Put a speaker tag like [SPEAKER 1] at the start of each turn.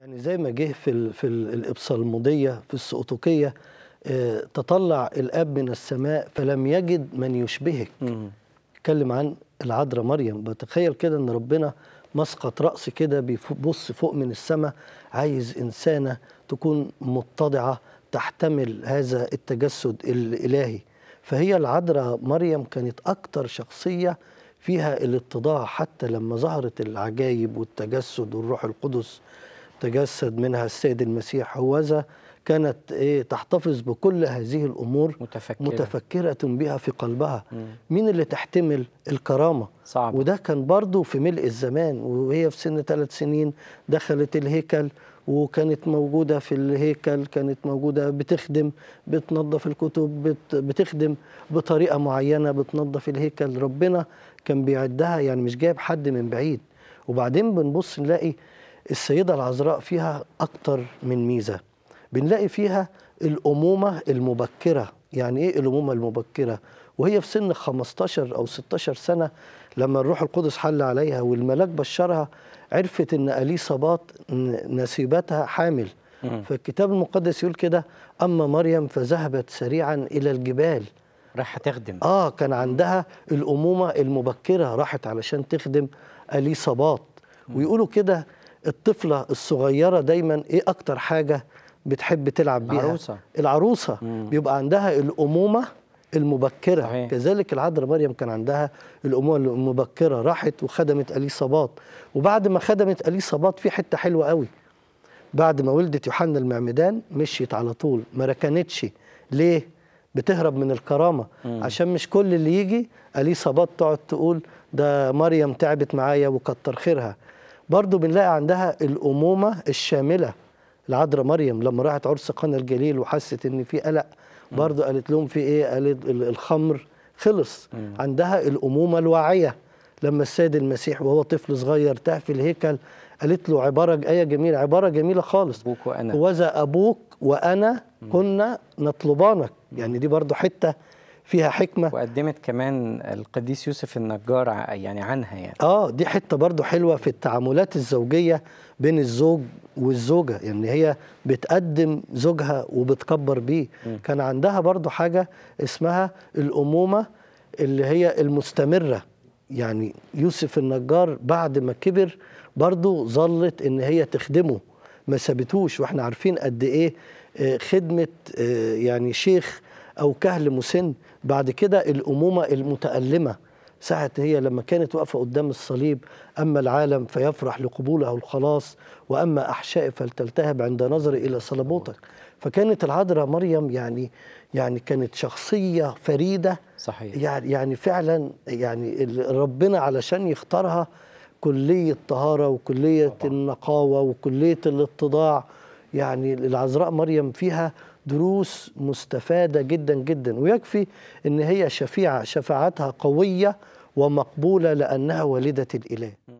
[SPEAKER 1] يعني زي ما جه في الـ في الابصالموديه في السقطوكيه آه تطلع الاب من السماء فلم يجد من يشبهك اتكلم عن العذراء مريم بتخيل كده ان ربنا مسقط راس كده بيبص فوق من السماء عايز انسانه تكون متضعه تحتمل هذا التجسد الالهي فهي العذراء مريم كانت اكتر شخصيه فيها الاتضاع حتى لما ظهرت العجايب والتجسد والروح القدس تجسد منها السيد المسيح هوذا كانت إيه تحتفظ بكل هذه الأمور متفكرة, متفكرة بها في قلبها مم. مين اللي تحتمل الكرامة صعب. وده كان برضو في ملء الزمان وهي في سن ثلاث سنين دخلت الهيكل وكانت موجودة في الهيكل كانت موجودة بتخدم بتنظف الكتب بتخدم بطريقة معينة بتنظف الهيكل ربنا كان بيعدها يعني مش جايب حد من بعيد وبعدين بنبص نلاقي السيدة العذراء فيها أكتر من ميزة بنلاقي فيها الأمومة المبكرة يعني إيه الأمومة المبكرة وهي في سن 15 أو 16 سنة لما الروح القدس حل عليها والملاك بشرها عرفت إن أليصابات نسيبتها حامل فالكتاب المقدس يقول كده أما مريم فذهبت سريعا إلى الجبال راح تخدم آه كان عندها الأمومة المبكرة راحت علشان تخدم أليصابات ويقولوا كده الطفله الصغيره دايما ايه اكتر حاجه بتحب تلعب بيها العروسه العروسه مم. بيبقى عندها الامومه المبكره صحيح. كذلك العذراء مريم كان عندها الامومه المبكره راحت وخدمت اليصابات وبعد ما خدمت اليصابات في حته حلوه قوي بعد ما ولدت يوحنا المعمدان مشيت على طول ما ركنتش ليه بتهرب من الكرامه مم. عشان مش كل اللي يجي اليصابات تقعد تقول ده مريم تعبت معايا وكتر خيرها برضو بنلاقي عندها الأمومة الشاملة العذراء مريم لما راحت عرس قنا الجليل وحست ان في قلق برضه قالت لهم في ايه قالت الخمر خلص عندها الامومه الواعيه لما السيد المسيح وهو طفل صغير تاه في الهيكل قالت له عباره ايه جميله عباره جميله خالص ابوك وانا وذا ابوك وانا كنا نطلبانك يعني دي برضه حته فيها حكمه وقدمت كمان القديس يوسف النجار يعني عنها يعني اه دي حته برضو حلوه في التعاملات الزوجيه بين الزوج والزوجه يعني هي بتقدم زوجها وبتكبر بيه م. كان عندها برضو حاجه اسمها الامومه اللي هي المستمره يعني يوسف النجار بعد ما كبر برضو ظلت ان هي تخدمه ما سابتوش واحنا عارفين قد ايه آه، خدمه آه، يعني شيخ أو كهل مسن بعد كده الأمومة المتألمة ساعة هي لما كانت واقفة قدام الصليب أما العالم فيفرح لقبوله الخلاص وأما أحشائي فلتلتهب عند نظري إلى صلبوتك فكانت العذراء مريم يعني يعني كانت شخصية فريدة صحيح يعني يعني فعلا يعني ربنا علشان يختارها كلية طهارة وكلية طبعا. النقاوة وكلية الاتضاع يعني العذراء مريم فيها دروس مستفادة جدا جدا ويكفي أن هي شفيعة شفاعتها قوية ومقبولة لأنها والدة الإله